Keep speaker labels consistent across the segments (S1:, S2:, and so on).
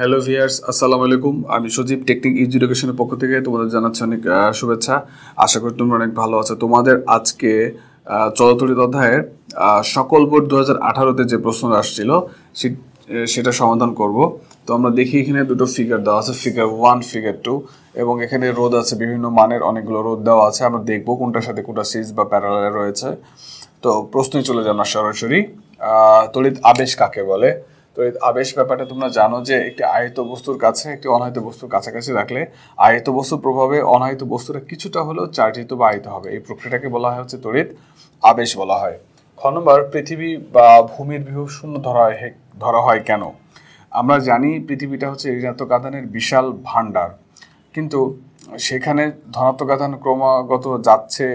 S1: hello viewers আসসালামু আলাইকুম আমি সজীব টেকনিক ইজ এডুকেশনের পক্ষ থেকে তোমাদের জানাচ্ছি অনেক শুভেচ্ছা আশা করি তোমরা অনেক ভালো আছো তোমাদের আজকে চলতরিত অধ্যায়ের সকল বোর্ড দু হাজার আঠারোতে যে প্রশ্ন আসছিল সেটা সমাধান করব তো আমরা দেখি এখানে দুটো ফিগার দেওয়া আছে ফিগার ওয়ান ফিগার টু এবং এখানে রোদ আছে বিভিন্ন মানের অনেকগুলো রোদ দেওয়া আছে আমরা দেখবো কোনটার সাথে কোনটা সিজ বা প্যারালে রয়েছে তো প্রশ্নে চলে যান সরাসরি তড়িৎ আবেশ কাকে বলে তো এই আবেশ ব্যাপারটা তোমরা জানো যে একটি আয়ত বস্তুর কাছে একটি অনাহিত বস্তুর কাছাকাছি রাখলে আয়ত বস্তুর প্রভাবে অনাহিত বস্তুটা কিছুটা হলেও চার্জিত বা আয়িত হবে এই প্রক্রিয়াটাকে বলা হয় হচ্ছে তড়িৎ আবেশ বলা হয় খ নম্বর পৃথিবী বা ভূমির বিভব শূন্য ধরা হয় ধরা হয় কেন আমরা জানি পৃথিবীটা হচ্ছে ঋণাত্মক আধানের বিশাল ভাণ্ডার কিন্তু সেখানে ধনাত্মক আধান ক্রমাগত যাচ্ছে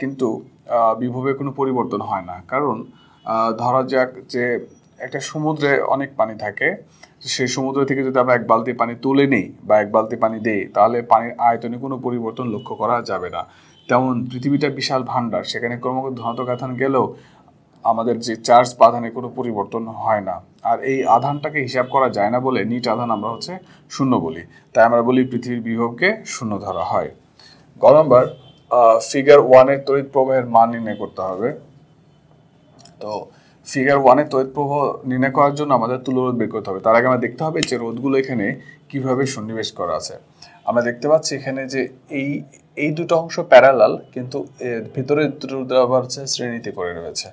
S1: কিন্তু বিভবে কোনো পরিবর্তন হয় না কারণ ধরা যাক যে একটা সমুদ্রে অনেক পানি থাকে সেই সমুদ্র থেকে যদি আমরা এক বালতি পানি তুলে নিই বা এক বালতি পানি দিই তাহলে পানির আয়তনে কোনো পরিবর্তন লক্ষ্য করা যাবে না তেমন পৃথিবীটা বিশাল ভাণ্ডার সেখানে ক্রমাগত ধনাত্মক গেলেও আমাদের যে চার্জ প্রাধানে কোনো পরিবর্তন হয় না আর এই আধানটাকে হিসাব করা যায় না বলে নিট আধান আমরা হচ্ছে শূন্য বলি তাই আমরা বলি পৃথিবীর বিভবকে শূন্য ধরা হয় গ নম্বর ফিগার ওয়ানের তড়িৎ প্রবাহের মান নির্ণয় করতে হবে তো ফিগার ওয়ানে তড়িৎ প্রবাহ নির্ণয় করার জন্য আমাদের তুলো রোদ বের করতে হবে তার আগে আমরা দেখতে হবে যে রোদগুলো এখানে কিভাবে সন্নিবেশ করা আছে আমরা দেখতে পাচ্ছি এখানে যে এই এই দুটো অংশ প্যারালাল কিন্তু ভেতরে দুটো আবার হচ্ছে শ্রেণীতে করে রয়েছে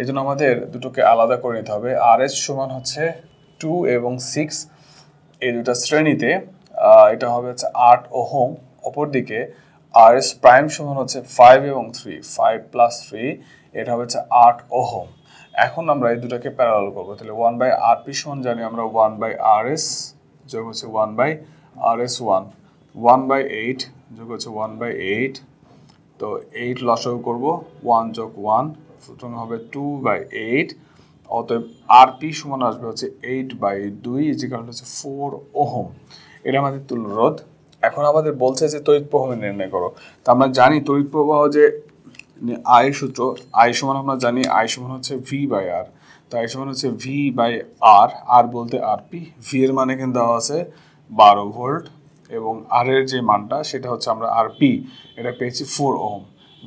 S1: এই জন্য আমাদের দুটোকে আলাদা করে নিতে হবে আর এস সমান হচ্ছে টু এবং সিক্স এই দুটা শ্রেণীতে এটা হবে হচ্ছে আট ও হোম অপরদিকে আর এস প্রাইম সমান হচ্ছে ফাইভ এবং থ্রি ফাইভ প্লাস থ্রি এটা হবে হচ্ছে আট ও হোম এখন আমরা এই দুটাকে প্যারাল করবো তাহলে ওয়ান বাই আর পি সমান জানি আমরা ওয়ান বাই আর এস যোগ হচ্ছে one by R S one one by eight যোগ হচ্ছে ওয়ান বাই এইট তো এইট লস করবো ওয়ান যোগ ওয়ান সুতরাং হবে টু বাই এইট অতএব আর পি সমান আসবে হচ্ছে এইট বাই দুই কারণ হচ্ছে ফোর ওহম এটা আমাদের তুল্য রোধ এখন আমাদের বলছে যে তড়িৎ প্রবাহ নির্ণয় করো তা আমরা জানি তড়িৎ প্রবাহ যে মানে আয়ের সূত্র আয় সমান আমরা জানি আয় সমান হচ্ছে ভি বাই আর তো আয় সমান হচ্ছে ভি বাই আর আর বলতে আর পি ভি এর মানে কিন্তু দেওয়া আছে বারো ভোল্ট এবং আর এর যে মানটা সেটা হচ্ছে আমরা আর পি এটা পেয়েছি ফোর ওহম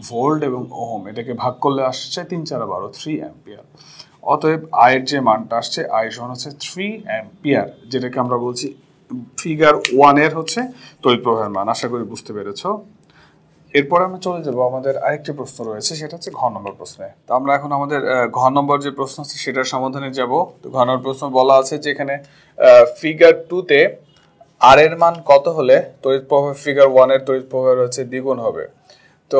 S1: ভোল্ট এবং ওহম এটাকে ভাগ করলে আসছে তিন চার বারো থ্রি অ্যাম্পিয়ার অতএব আয়ের যে মানটা আসছে আয় সমান হচ্ছে থ্রি অ্যাম্পিয়ার যেটাকে আমরা বলছি ফিগার ওয়ানের হচ্ছে তড়িৎ প্রবাহের মান আশা করি বুঝতে পেরেছো এরপর আমরা চলে যাব আমাদের আরেকটি প্রশ্ন রয়েছে সেটা হচ্ছে ঘ নম্বর প্রশ্নে তো আমরা এখন আমাদের ঘ নম্বর যে প্রশ্ন আছে সেটার সমাধানে যাব তো ঘ নম্বর প্রশ্ন বলা আছে যে এখানে ফিগার টুতে আর এর মান কত হলে তড়িৎ প্রভাব ফিগার ওয়ানের তড়িৎ প্রভাব রয়েছে দ্বিগুণ হবে তো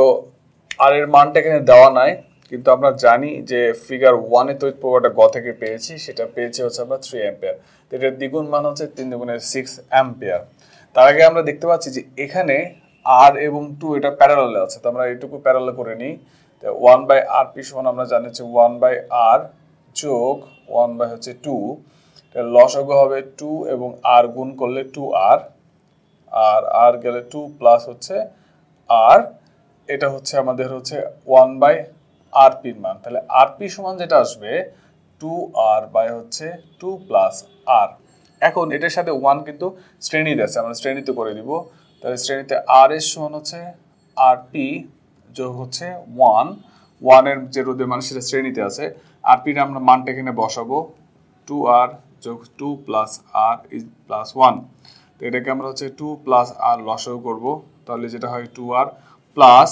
S1: আর এর মানটা এখানে দেওয়া নাই কিন্তু আমরা জানি যে ফিগার ওয়ানে তড়িৎ প্রবাহটা গ থেকে পেয়েছি সেটা পেয়েছি হচ্ছে আমরা থ্রি অ্যাম্পিয়ার তো এটার দ্বিগুণ মান হচ্ছে তিন দ্বিগুণের সিক্স অ্যাম্পিয়ার তার আগে আমরা দেখতে পাচ্ছি যে এখানে আর এবং টু এটা প্যারালালে আছে তো আমরা এটুকু প্যারালে করে নিই ওয়ান বাই আর পি সমান আমরা জানি হচ্ছে ওয়ান বাই আর যোগ ওয়ান বাই হচ্ছে টু লসগ হবে টু এবং আর গুণ করলে টু আর আর আর গেলে টু প্লাস হচ্ছে আর এটা হচ্ছে আমাদের হচ্ছে ওয়ান বাই আর পির মান তাহলে আর পি সমান যেটা আসবে টু আর বাই হচ্ছে টু প্লাস আর এখন এটার সাথে ওয়ান কিন্তু শ্রেণীতে আছে আমরা শ্রেণীতে করে দিব তাহলে শ্রেণীতে আর এর সমান হচ্ছে আর পি যোগ হচ্ছে ওয়ান ওয়ানের যে রোদে মান সেটা শ্রেণীতে আছে আর পি আমরা মানটা এখানে বসাবো টু আর যোগ two plus R is plus one তো এটাকে আমরা হচ্ছে টু প্লাস আর লসও করব তাহলে যেটা হয় টু আর প্লাস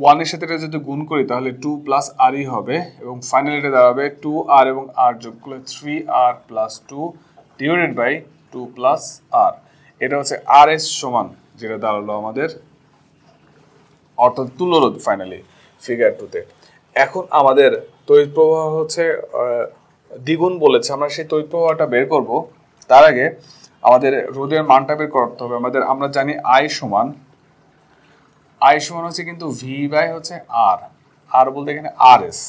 S1: ওয়ানের সাথে এটা যদি গুণ করি তাহলে টু প্লাস আরই হবে এবং ফাইনাল এটা দাঁড়াবে টু আর এবং আর যোগ করলে three R plus two divided by two plus R এটা হচ্ছে আর এস সমান যেটা দাঁড়ালো আমাদের অর্থাৎ তুল্যরোধ ফাইনালি ফিগার টুতে এখন আমাদের তড়িৎ প্রবাহ হচ্ছে দ্বিগুণ বলেছে আমরা সেই তড়িৎ প্রবাহটা বের করব তার আগে আমাদের রোদের মানটা বের করতে হবে আমাদের আমরা জানি আই সমান আই সমান হচ্ছে কিন্তু ভি বাই হচ্ছে আর আর বলতে এখানে আর এস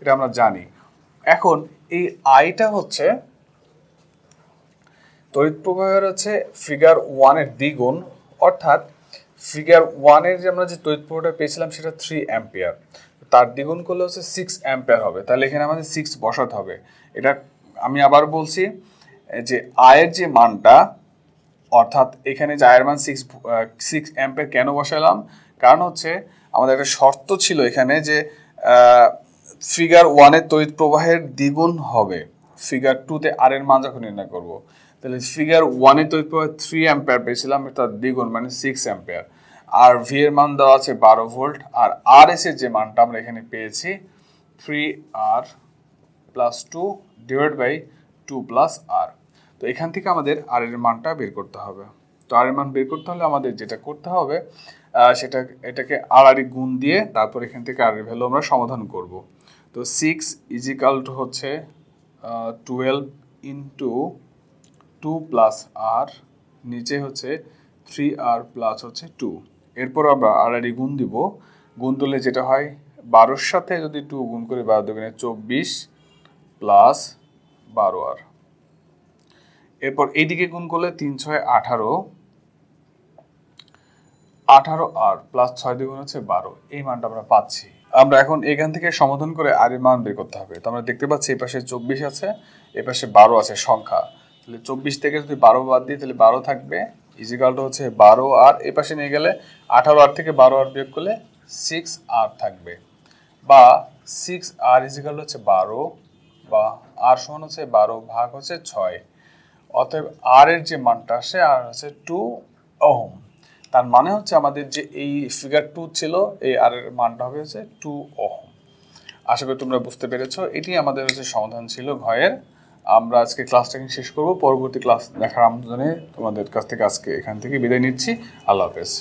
S1: এটা আমরা জানি এখন এই আইটা হচ্ছে তড়িৎ প্রবাহের হচ্ছে ফিগার ওয়ানের দ্বিগুণ অর্থাৎ ফিগার ওয়ানের যে আমরা যে তড়িৎ প্রবাহটা পেয়েছিলাম সেটা থ্রি অ্যাম্পিয়ার তার দ্বিগুণ করলে হচ্ছে সিক্স অ্যাম্পিয়ার হবে তাহলে এখানে আমাদের সিক্স বসাতে হবে এটা আমি আবার বলছি যে আয়ের যে মানটা অর্থাৎ এখানে যে আয়ের মান সিক্স সিক্স অ্যাম্পের কেন বসালাম কারণ হচ্ছে আমাদের একটা শর্ত ছিল এখানে যে ফিগার ওয়ানের তড়িৎ প্রবাহের দ্বিগুণ হবে ফিগার টুতে আর এর মান যখন নির্ণয় করবো তাহলে ফিগার ওয়ানে তো থ্রি অ্যাম্পেয়ার পেয়েছিলাম এটা দ্বিগুণ মানে সিক্স অ্যাম্পেয়ার আর ভি এর মান দেওয়া আছে বারো ভোল্ট আর আর এস এর যে মানটা আমরা এখানে পেয়েছি three R plus two divide by two plus R তো এখান থেকে আমাদের আর এর মানটা বের করতে হবে তো আর এর মান বের করতে হলে আমাদের যেটা করতে হবে সেটা এটাকে আর আর গুণ দিয়ে তারপর এখান থেকে আর এর ভ্যালু আমরা সমাধান করব তো সিক্স ইজিকাল টু হচ্ছে twelve into two plus R নিচে হচ্ছে থ্রি আর প্লাস হচ্ছে টু এরপর আমরা আড়াআড়ি গুণ দিব গুণ দিলে যেটা হয় বারোর সাথে যদি টু গুণ করি বারো দুগুণে চব্বিশ প্লাস বারো আর এরপর এইদিকে গুণ করলে তিন ছয় আঠারো আঠারো আর প্লাস ছয় দুগুণ হচ্ছে বারো এই মানটা আমরা পাচ্ছি আমরা এখন এখান থেকে সমাধান করে আর এর মান বের করতে হবে তো আমরা দেখতে পাচ্ছি এপাশে চব্বিশ আছে এপাশে বারো আছে সংখ্যা তাহলে চব্বিশ থেকে যদি বারো বাদ দিই তাহলে বারো থাকবে ইজিকালটা হচ্ছে বারো আর এ পাশে নিয়ে গেলে আঠারো আর থেকে বারো আর বিয়োগ করলে সিক্স আর থাকবে বা সিক্স আর ইজিকাল হচ্ছে বারো বা আর সমান হচ্ছে বারো ভাগ হচ্ছে ছয় অতএব আর এর যে মানটা আসে আর হচ্ছে টু ওহম তার মানে হচ্ছে আমাদের যে এই ফিগার টু ছিল এই আর এর মানটা হবে হচ্ছে টু ওহম আশা করি তোমরা বুঝতে পেরেছ এটি আমাদের হচ্ছে সমাধান ছিল ঘয়ের আমরা আজকে ক্লাসটা এখানে শেষ করব পরবর্তী ক্লাস দেখার আমন্ত্রণে তোমাদের কাছ থেকে আজকে এখান থেকে বিদায় নিচ্ছি আল্লাহ হাফেজ